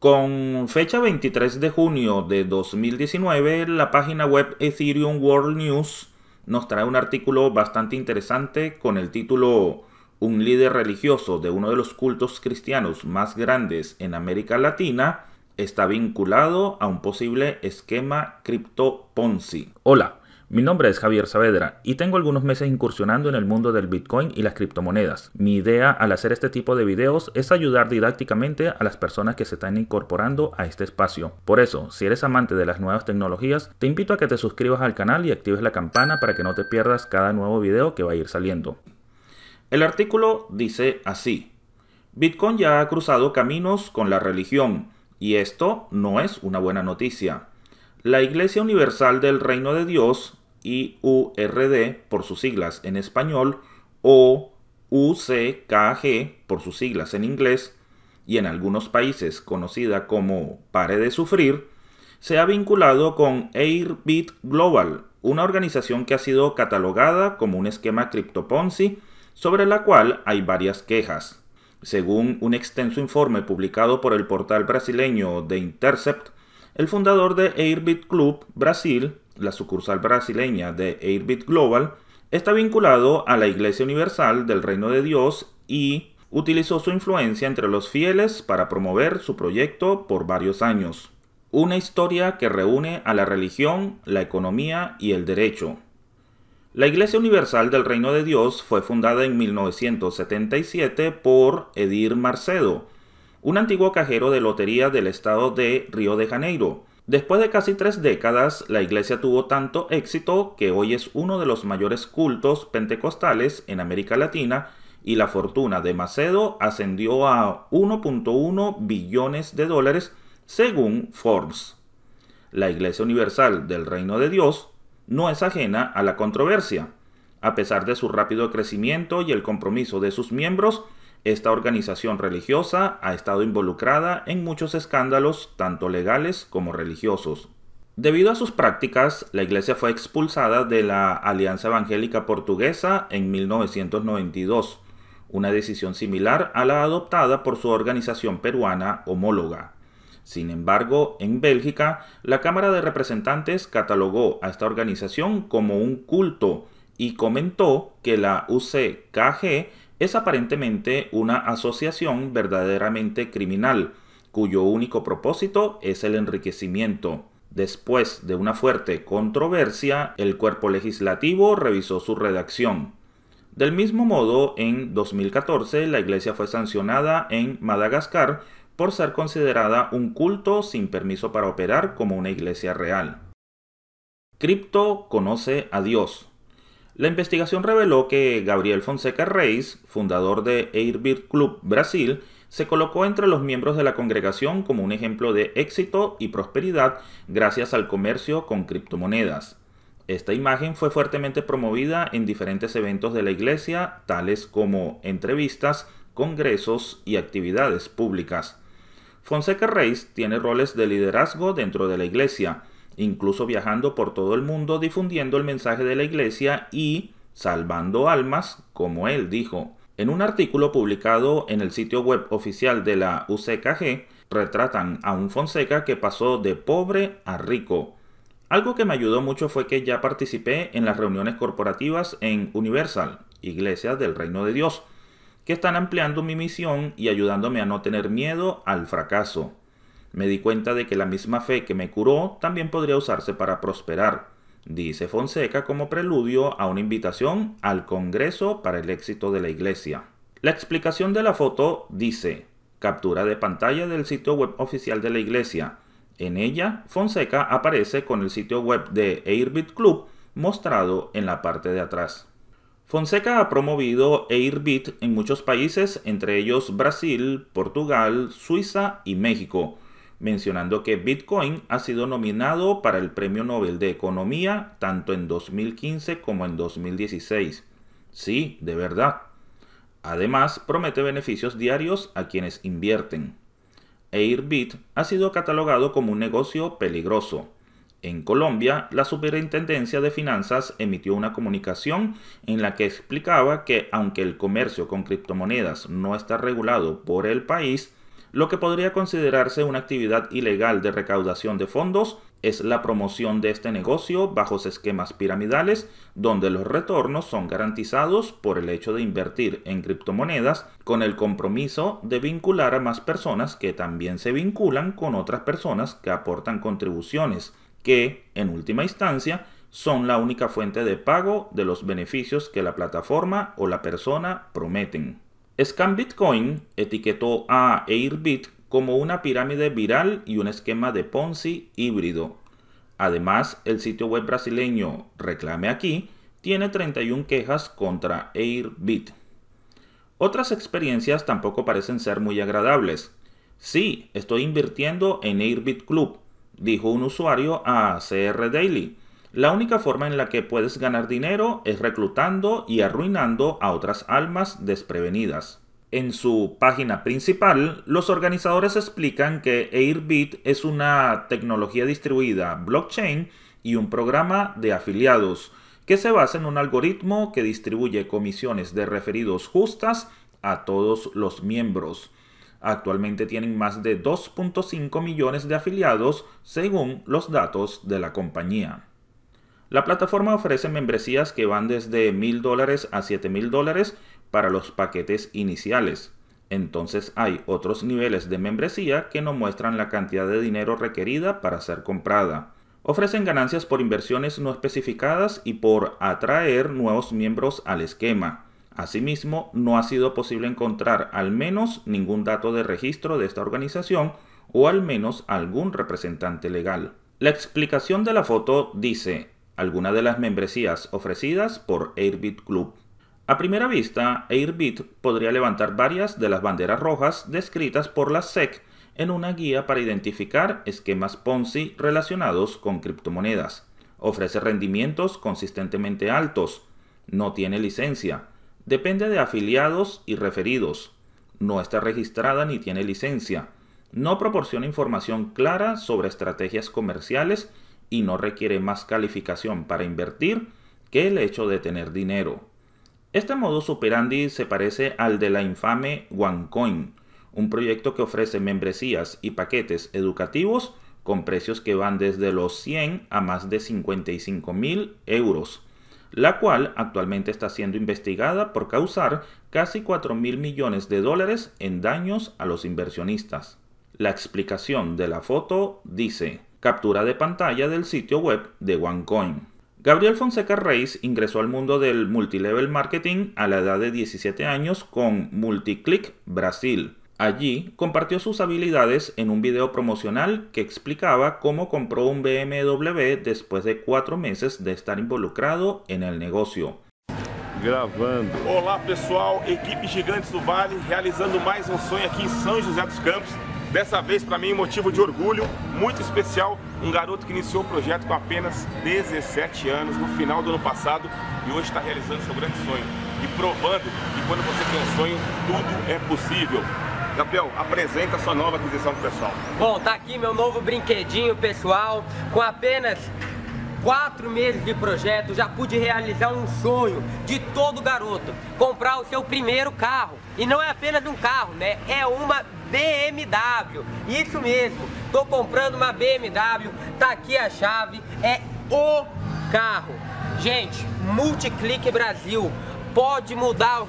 Con fecha 23 de junio de 2019, la página web Ethereum World News nos trae un artículo bastante interesante con el título Un líder religioso de uno de los cultos cristianos más grandes en América Latina está vinculado a un posible esquema cripto Ponzi. Hola, mi nombre es Javier Saavedra y tengo algunos meses incursionando en el mundo del Bitcoin y las criptomonedas. Mi idea al hacer este tipo de videos es ayudar didácticamente a las personas que se están incorporando a este espacio. Por eso, si eres amante de las nuevas tecnologías, te invito a que te suscribas al canal y actives la campana para que no te pierdas cada nuevo video que va a ir saliendo. El artículo dice así. Bitcoin ya ha cruzado caminos con la religión y esto no es una buena noticia. La Iglesia Universal del Reino de Dios IURD por sus siglas en español o UCKG por sus siglas en inglés y en algunos países conocida como Pare de Sufrir, se ha vinculado con Airbit Global, una organización que ha sido catalogada como un esquema Ponzi sobre la cual hay varias quejas. Según un extenso informe publicado por el portal brasileño The Intercept, el fundador de Airbit Club Brasil, la sucursal brasileña de Airbit Global, está vinculado a la Iglesia Universal del Reino de Dios y utilizó su influencia entre los fieles para promover su proyecto por varios años. Una historia que reúne a la religión, la economía y el derecho. La Iglesia Universal del Reino de Dios fue fundada en 1977 por Edir Marcedo, un antiguo cajero de lotería del estado de Río de Janeiro, Después de casi tres décadas, la iglesia tuvo tanto éxito que hoy es uno de los mayores cultos pentecostales en América Latina y la fortuna de Macedo ascendió a 1.1 billones de dólares según Forbes. La Iglesia Universal del Reino de Dios no es ajena a la controversia. A pesar de su rápido crecimiento y el compromiso de sus miembros, esta organización religiosa ha estado involucrada en muchos escándalos, tanto legales como religiosos. Debido a sus prácticas, la iglesia fue expulsada de la Alianza Evangélica Portuguesa en 1992, una decisión similar a la adoptada por su organización peruana homóloga. Sin embargo, en Bélgica, la Cámara de Representantes catalogó a esta organización como un culto y comentó que la UCKG es aparentemente una asociación verdaderamente criminal, cuyo único propósito es el enriquecimiento. Después de una fuerte controversia, el cuerpo legislativo revisó su redacción. Del mismo modo, en 2014 la iglesia fue sancionada en Madagascar por ser considerada un culto sin permiso para operar como una iglesia real. Cripto conoce a Dios. La investigación reveló que Gabriel Fonseca Reis, fundador de Airbird Club Brasil, se colocó entre los miembros de la congregación como un ejemplo de éxito y prosperidad gracias al comercio con criptomonedas. Esta imagen fue fuertemente promovida en diferentes eventos de la iglesia, tales como entrevistas, congresos y actividades públicas. Fonseca Reis tiene roles de liderazgo dentro de la iglesia incluso viajando por todo el mundo difundiendo el mensaje de la Iglesia y salvando almas, como él dijo. En un artículo publicado en el sitio web oficial de la UCKG, retratan a un Fonseca que pasó de pobre a rico. Algo que me ayudó mucho fue que ya participé en las reuniones corporativas en Universal, Iglesias del Reino de Dios, que están ampliando mi misión y ayudándome a no tener miedo al fracaso me di cuenta de que la misma fe que me curó también podría usarse para prosperar, dice Fonseca como preludio a una invitación al Congreso para el éxito de la Iglesia. La explicación de la foto dice, captura de pantalla del sitio web oficial de la Iglesia. En ella, Fonseca aparece con el sitio web de Airbit Club mostrado en la parte de atrás. Fonseca ha promovido Airbit en muchos países, entre ellos Brasil, Portugal, Suiza y México mencionando que Bitcoin ha sido nominado para el Premio Nobel de Economía tanto en 2015 como en 2016. Sí, de verdad. Además, promete beneficios diarios a quienes invierten. Airbit ha sido catalogado como un negocio peligroso. En Colombia, la Superintendencia de Finanzas emitió una comunicación en la que explicaba que aunque el comercio con criptomonedas no está regulado por el país, lo que podría considerarse una actividad ilegal de recaudación de fondos es la promoción de este negocio bajo esquemas piramidales donde los retornos son garantizados por el hecho de invertir en criptomonedas con el compromiso de vincular a más personas que también se vinculan con otras personas que aportan contribuciones que, en última instancia, son la única fuente de pago de los beneficios que la plataforma o la persona prometen. Scan Bitcoin etiquetó a Airbit como una pirámide viral y un esquema de Ponzi híbrido. Además, el sitio web brasileño Reclame Aquí tiene 31 quejas contra Airbit. Otras experiencias tampoco parecen ser muy agradables. Sí, estoy invirtiendo en Airbit Club, dijo un usuario a CR Daily la única forma en la que puedes ganar dinero es reclutando y arruinando a otras almas desprevenidas. En su página principal, los organizadores explican que Airbit es una tecnología distribuida blockchain y un programa de afiliados que se basa en un algoritmo que distribuye comisiones de referidos justas a todos los miembros. Actualmente tienen más de 2.5 millones de afiliados según los datos de la compañía. La plataforma ofrece membresías que van desde $1,000 a $7,000 para los paquetes iniciales. Entonces hay otros niveles de membresía que no muestran la cantidad de dinero requerida para ser comprada. Ofrecen ganancias por inversiones no especificadas y por atraer nuevos miembros al esquema. Asimismo, no ha sido posible encontrar al menos ningún dato de registro de esta organización o al menos algún representante legal. La explicación de la foto dice, algunas de las membresías ofrecidas por Airbit Club. A primera vista, Airbit podría levantar varias de las banderas rojas descritas por la SEC en una guía para identificar esquemas Ponzi relacionados con criptomonedas. Ofrece rendimientos consistentemente altos, no tiene licencia, depende de afiliados y referidos, no está registrada ni tiene licencia, no proporciona información clara sobre estrategias comerciales y no requiere más calificación para invertir que el hecho de tener dinero. Este modus operandi se parece al de la infame OneCoin, un proyecto que ofrece membresías y paquetes educativos con precios que van desde los 100 a más de 55 mil euros, la cual actualmente está siendo investigada por causar casi 4 mil millones de dólares en daños a los inversionistas. La explicación de la foto dice, captura de pantalla del sitio web de OneCoin. Gabriel Fonseca Reis ingresó al mundo del multilevel marketing a la edad de 17 años con Multiclick Brasil. Allí compartió sus habilidades en un video promocional que explicaba cómo compró un BMW después de cuatro meses de estar involucrado en el negocio. Gravando. Olá pessoal, equipe Gigantes do Vale, realizando mais um sonho aqui em São José dos Campos. Dessa vez, para mim, motivo de orgulho muito especial, um garoto que iniciou o projeto com apenas 17 anos, no final do ano passado, e hoje está realizando seu grande sonho. E provando que quando você tem um sonho, tudo é possível. Gabriel, apresenta sua nova aquisição pro pessoal. Bom, tá aqui meu novo brinquedinho pessoal, com apenas quatro meses de projeto, já pude realizar um sonho de todo garoto: comprar o seu primeiro carro. E não é apenas um carro, né? É uma BMW. Isso mesmo, tô comprando uma BMW, tá aqui a chave, é o carro. Gente, Multiclique Brasil pode mudar os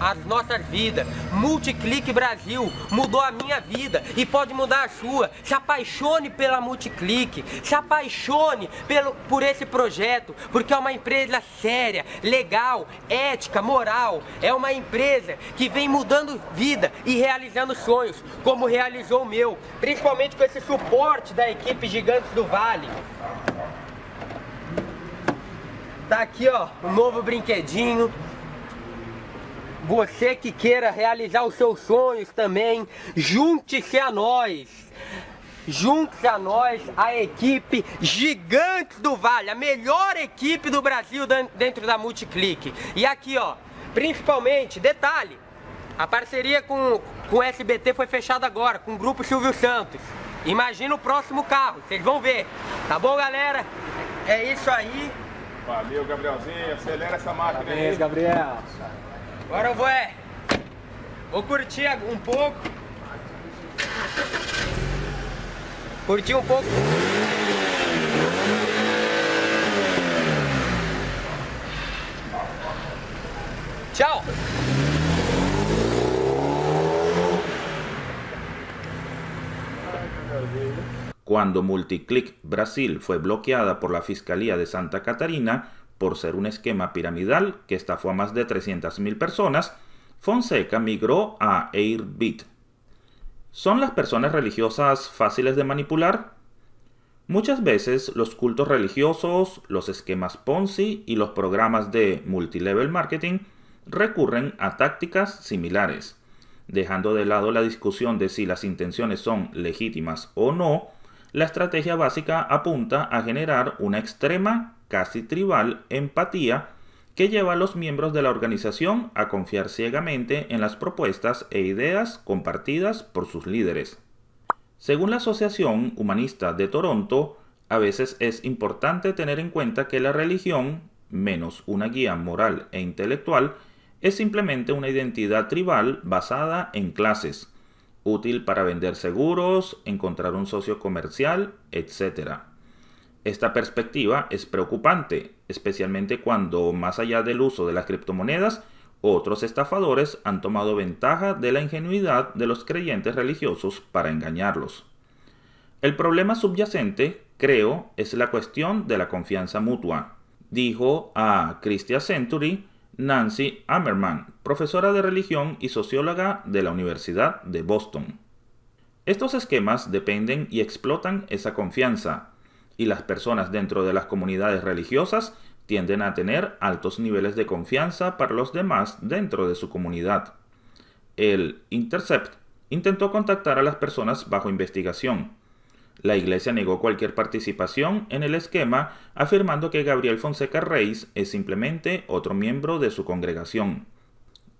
as nossas vidas. Multiclique Brasil mudou a minha vida e pode mudar a sua. Se apaixone pela Multiclique, se apaixone pelo, por esse projeto, porque é uma empresa séria, legal, ética, moral. É uma empresa que vem mudando vida e realizando sonhos, como realizou o meu, principalmente com esse suporte da equipe Gigantes do Vale. Tá aqui, ó, um novo brinquedinho você que queira realizar os seus sonhos também, junte-se a nós. Junte-se a nós, a equipe gigante do Vale, a melhor equipe do Brasil dentro da Multiclick. E aqui, ó, principalmente, detalhe, a parceria com, com o SBT foi fechada agora, com o Grupo Silvio Santos. Imagina o próximo carro, vocês vão ver. Tá bom, galera? É isso aí. Valeu, Gabrielzinho. Acelera essa máquina Parabéns, aí. Gabriel. Agora voy Vou curtir um pouco. Curtir un poco Tchau. Cuando Multiclick Brasil fue bloqueada por la Fiscalía de Santa Catarina, por ser un esquema piramidal que estafó a más de 300.000 personas, Fonseca migró a Airbit. ¿Son las personas religiosas fáciles de manipular? Muchas veces los cultos religiosos, los esquemas Ponzi y los programas de multilevel marketing recurren a tácticas similares, dejando de lado la discusión de si las intenciones son legítimas o no, la estrategia básica apunta a generar una extrema casi tribal empatía que lleva a los miembros de la organización a confiar ciegamente en las propuestas e ideas compartidas por sus líderes. Según la Asociación Humanista de Toronto, a veces es importante tener en cuenta que la religión, menos una guía moral e intelectual, es simplemente una identidad tribal basada en clases, útil para vender seguros, encontrar un socio comercial, etc. Esta perspectiva es preocupante, especialmente cuando, más allá del uso de las criptomonedas, otros estafadores han tomado ventaja de la ingenuidad de los creyentes religiosos para engañarlos. El problema subyacente, creo, es la cuestión de la confianza mutua, dijo a Christian Century Nancy Ammerman, profesora de religión y socióloga de la Universidad de Boston. Estos esquemas dependen y explotan esa confianza, y las personas dentro de las comunidades religiosas tienden a tener altos niveles de confianza para los demás dentro de su comunidad. El Intercept intentó contactar a las personas bajo investigación. La iglesia negó cualquier participación en el esquema, afirmando que Gabriel Fonseca Reis es simplemente otro miembro de su congregación.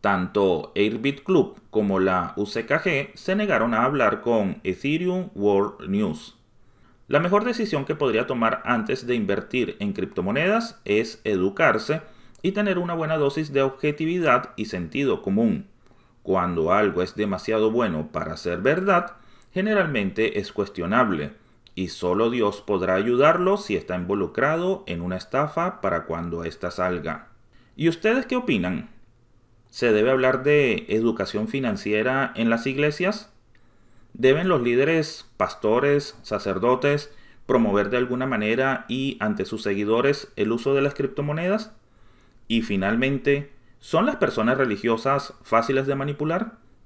Tanto Airbit Club como la UCKG se negaron a hablar con Ethereum World News. La mejor decisión que podría tomar antes de invertir en criptomonedas es educarse y tener una buena dosis de objetividad y sentido común. Cuando algo es demasiado bueno para ser verdad, generalmente es cuestionable, y solo Dios podrá ayudarlo si está involucrado en una estafa para cuando ésta salga. ¿Y ustedes qué opinan? ¿Se debe hablar de educación financiera en las iglesias? ¿Deben los líderes, pastores, sacerdotes promover de alguna manera y ante sus seguidores el uso de las criptomonedas? Y finalmente, ¿son las personas religiosas fáciles de manipular?